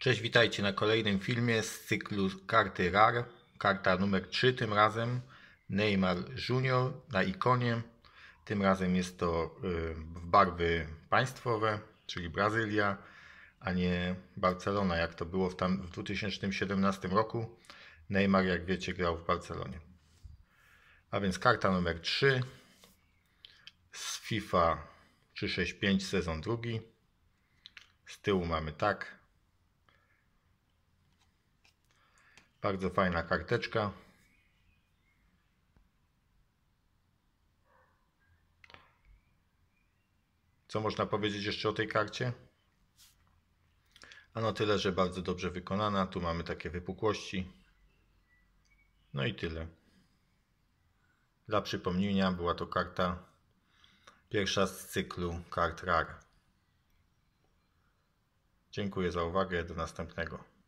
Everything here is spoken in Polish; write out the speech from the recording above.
Cześć, witajcie na kolejnym filmie z cyklu karty RAR, karta numer 3 tym razem, Neymar Junior na ikonie, tym razem jest to y, w barwy państwowe, czyli Brazylia, a nie Barcelona, jak to było w, tam, w 2017 roku. Neymar, jak wiecie, grał w Barcelonie. A więc karta numer 3 z FIFA 365 sezon drugi. Z tyłu mamy tak, Bardzo fajna karteczka. Co można powiedzieć jeszcze o tej karcie? Ano tyle, że bardzo dobrze wykonana. Tu mamy takie wypukłości. No i tyle. Dla przypomnienia była to karta pierwsza z cyklu kart RAR. Dziękuję za uwagę. Do następnego.